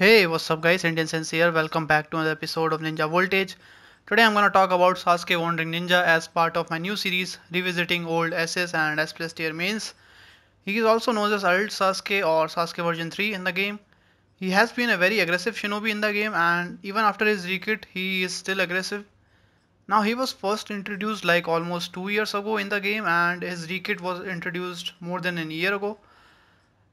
Hey, what's up guys, Indian Sense here. Welcome back to another episode of Ninja Voltage. Today I'm gonna talk about Sasuke Wandering Ninja as part of my new series revisiting old SS and S plus tier mains. He is also known as Old Sasuke or Sasuke version 3 in the game. He has been a very aggressive shinobi in the game and even after his rekit he is still aggressive. Now he was first introduced like almost 2 years ago in the game and his rekit was introduced more than a year ago.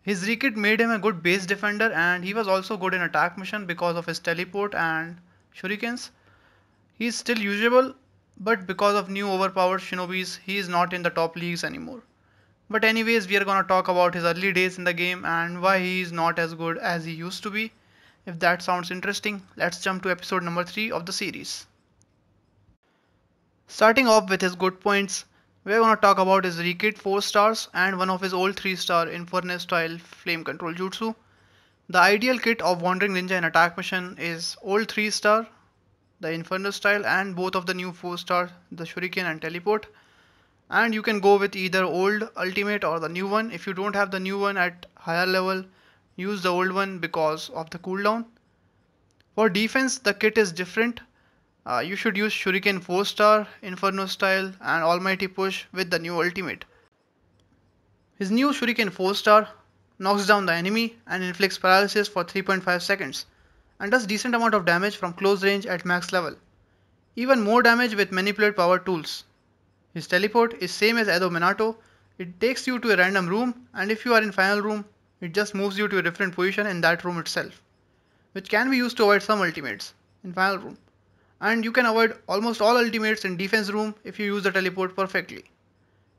His rekit made him a good base defender and he was also good in attack mission because of his teleport and shurikens. He is still usable but because of new overpowered shinobis he is not in the top leagues anymore. But anyways, we are gonna talk about his early days in the game and why he is not as good as he used to be. If that sounds interesting, let's jump to episode number 3 of the series. Starting off with his good points, we're gonna talk about his Rikid 4 stars and one of his old 3 star Inferno style flame control jutsu. The ideal kit of Wandering Ninja in attack mission is old 3 star, the Inferno style and both of the new 4 star, the Shuriken and Teleport and you can go with either old ultimate or the new one if you don't have the new one at higher level use the old one because of the cooldown for defense the kit is different uh, you should use shuriken 4 star inferno style and almighty push with the new ultimate his new shuriken 4 star knocks down the enemy and inflicts paralysis for 3.5 seconds and does decent amount of damage from close range at max level even more damage with manipulate power tools his teleport is same as Edo Minato. It takes you to a random room and if you are in final room, it just moves you to a different position in that room itself. Which can be used to avoid some ultimates in final room. And you can avoid almost all ultimates in defense room if you use the teleport perfectly.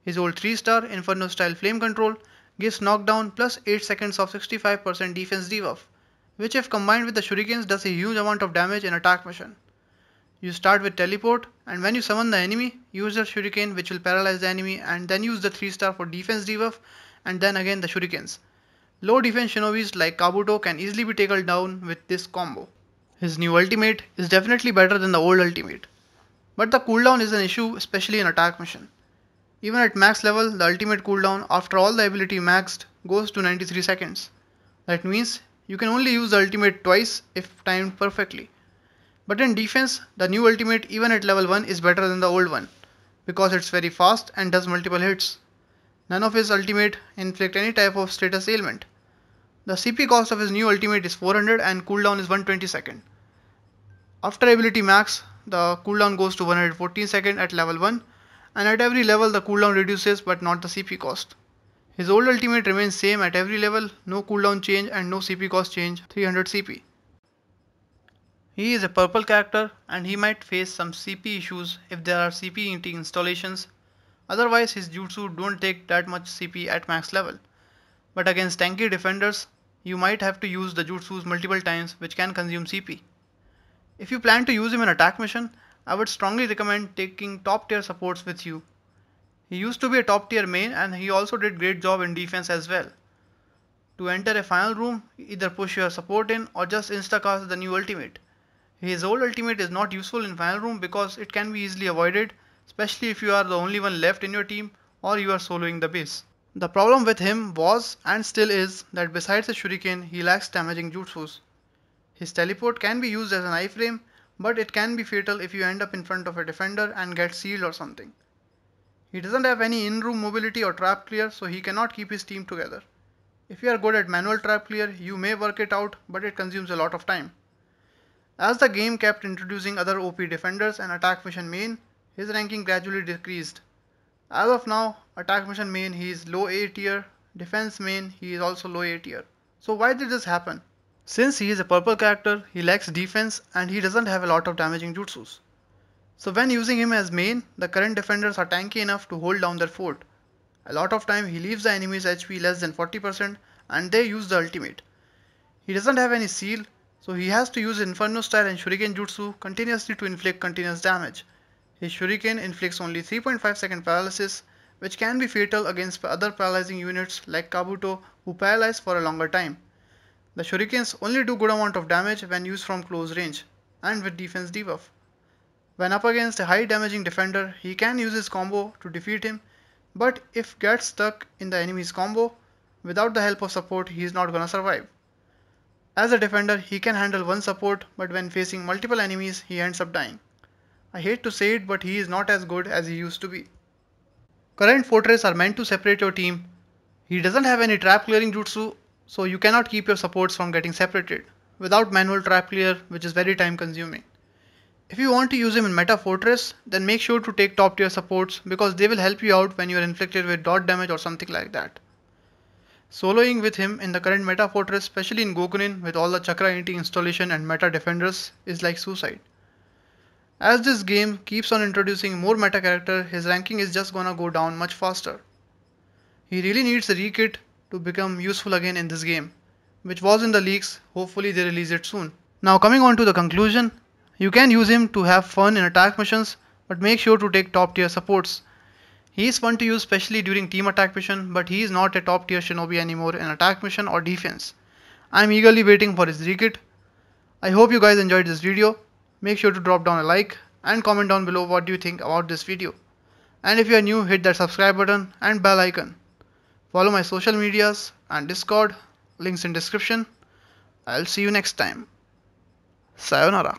His old 3 star Inferno style flame control gives knockdown plus 8 seconds of 65% defense debuff, which if combined with the shurikens does a huge amount of damage in attack mission. You start with teleport and when you summon the enemy, use your shuriken which will paralyze the enemy and then use the 3 star for defense debuff and then again the shurikens. Low defense shinobis like Kabuto can easily be taken down with this combo. His new ultimate is definitely better than the old ultimate. But the cooldown is an issue especially in attack mission. Even at max level, the ultimate cooldown after all the ability maxed goes to 93 seconds. That means you can only use the ultimate twice if timed perfectly. But in defense, the new ultimate even at level 1 is better than the old one because it's very fast and does multiple hits. None of his ultimate inflict any type of status ailment. The CP cost of his new ultimate is 400 and cooldown is 120 second. After ability max, the cooldown goes to 114 second at level 1 and at every level the cooldown reduces but not the CP cost. His old ultimate remains same at every level, no cooldown change and no CP cost change 300 CP. He is a purple character and he might face some CP issues if there are CP installations. Otherwise his jutsu don't take that much CP at max level. But against tanky defenders, you might have to use the jutsus multiple times which can consume CP. If you plan to use him in attack mission, I would strongly recommend taking top tier supports with you. He used to be a top tier main and he also did great job in defense as well. To enter a final room, either push your support in or just instacast the new ultimate. His old ultimate is not useful in final room because it can be easily avoided, especially if you are the only one left in your team or you are soloing the base. The problem with him was and still is that besides a shuriken, he lacks damaging jutsus. His teleport can be used as an iframe, but it can be fatal if you end up in front of a defender and get sealed or something. He doesn't have any in-room mobility or trap clear, so he cannot keep his team together. If you are good at manual trap clear, you may work it out, but it consumes a lot of time. As the game kept introducing other OP defenders and attack mission main, his ranking gradually decreased. As of now, attack mission main he is low A tier, defense main he is also low A tier. So why did this happen? Since he is a purple character, he lacks defense and he doesn't have a lot of damaging jutsus. So when using him as main, the current defenders are tanky enough to hold down their fort. A lot of time he leaves the enemy's HP less than 40% and they use the ultimate. He doesn't have any seal so he has to use Inferno style and Shuriken Jutsu continuously to inflict continuous damage. His Shuriken inflicts only 3.5 second paralysis which can be fatal against other paralyzing units like Kabuto who paralyze for a longer time. The shurikens only do good amount of damage when used from close range and with defense debuff. When up against a high damaging defender, he can use his combo to defeat him, but if gets stuck in the enemy's combo, without the help of support he is not gonna survive. As a defender, he can handle one support, but when facing multiple enemies, he ends up dying. I hate to say it, but he is not as good as he used to be. Current Fortress are meant to separate your team. He doesn't have any trap clearing jutsu, so you cannot keep your supports from getting separated, without manual trap clear, which is very time consuming. If you want to use him in Meta Fortress, then make sure to take top tier supports because they will help you out when you are inflicted with dot damage or something like that. Soloing with him in the current meta fortress, especially in Gokunin with all the Chakra Unity installation and meta defenders, is like suicide. As this game keeps on introducing more meta character, his ranking is just gonna go down much faster. He really needs a rekit to become useful again in this game, which was in the leaks, hopefully they release it soon. Now coming on to the conclusion, you can use him to have fun in attack missions, but make sure to take top tier supports he is fun to use specially during team attack mission but he is not a top tier shinobi anymore in attack mission or defense. I am eagerly waiting for his rekit. I hope you guys enjoyed this video. Make sure to drop down a like and comment down below what do you think about this video. And if you are new hit that subscribe button and bell icon. Follow my social medias and discord, links in description. I'll see you next time. Sayonara.